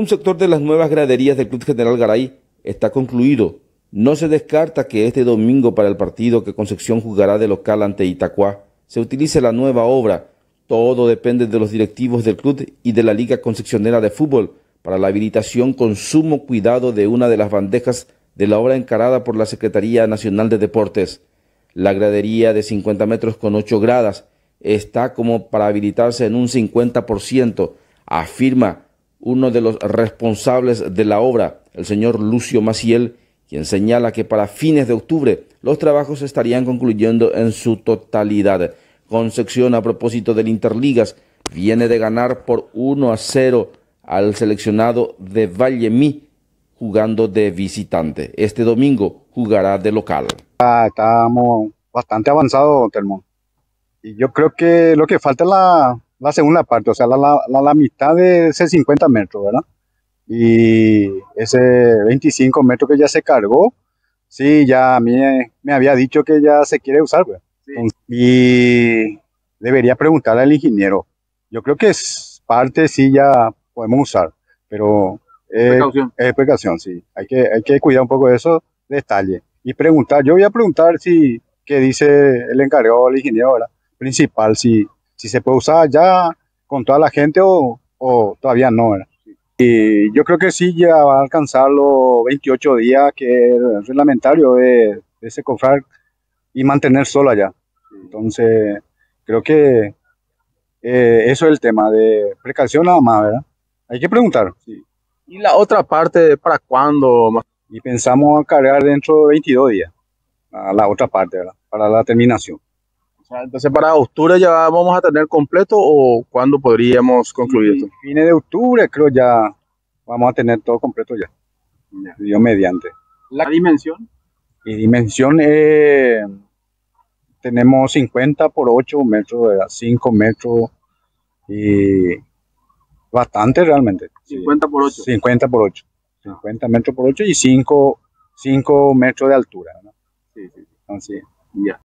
un sector de las nuevas graderías del Club General Garay está concluido. No se descarta que este domingo para el partido que Concepción jugará de local ante Itacuá se utilice la nueva obra. Todo depende de los directivos del club y de la Liga Concepcionera de Fútbol para la habilitación con sumo cuidado de una de las bandejas de la obra encarada por la Secretaría Nacional de Deportes. La gradería de 50 metros con 8 gradas está como para habilitarse en un 50%, afirma uno de los responsables de la obra, el señor Lucio Maciel, quien señala que para fines de octubre los trabajos estarían concluyendo en su totalidad. Concepción a propósito del Interligas viene de ganar por 1 a 0 al seleccionado de Valle Mí, jugando de visitante. Este domingo jugará de local. Ah, estamos bastante avanzados, Telmo. Y yo creo que lo que falta es la, la segunda parte, o sea, la, mitad de ese 50 metros, ¿verdad? Y ese 25 metros que ya se cargó, sí, ya a mí me había dicho que ya se quiere usar, güey. Y debería preguntar al ingeniero. Yo creo que es parte, sí, ya podemos usar, pero es eh, eh, precaución, sí. Hay que, hay que cuidar un poco de eso detalle y preguntar. Yo voy a preguntar si, qué dice el encargado, el ingeniero, ¿verdad? principal, si si se puede usar ya con toda la gente o, o todavía no. Y yo creo que sí ya va a alcanzar los 28 días que es reglamentario de, ese cofrar y mantener solo ya. Entonces, creo que eh, eso es el tema de precaución nada más, ¿verdad? Hay que preguntar. ¿Y la otra parte para cuándo? Y pensamos cargar dentro de 22 días a la otra parte, ¿verdad? Para la terminación entonces para octubre ya vamos a tener completo o cuándo podríamos concluir esto? Fines de octubre creo ya vamos a tener todo completo ya. mediante. ¿La dimensión? Y dimensión eh, tenemos 50 por 8 metros, 5 metros y bastante realmente. 50 por 8. 50 por 8. 50 ah. metros por 8 y 5, 5 metros de altura. ¿no? Sí, sí. Así ya.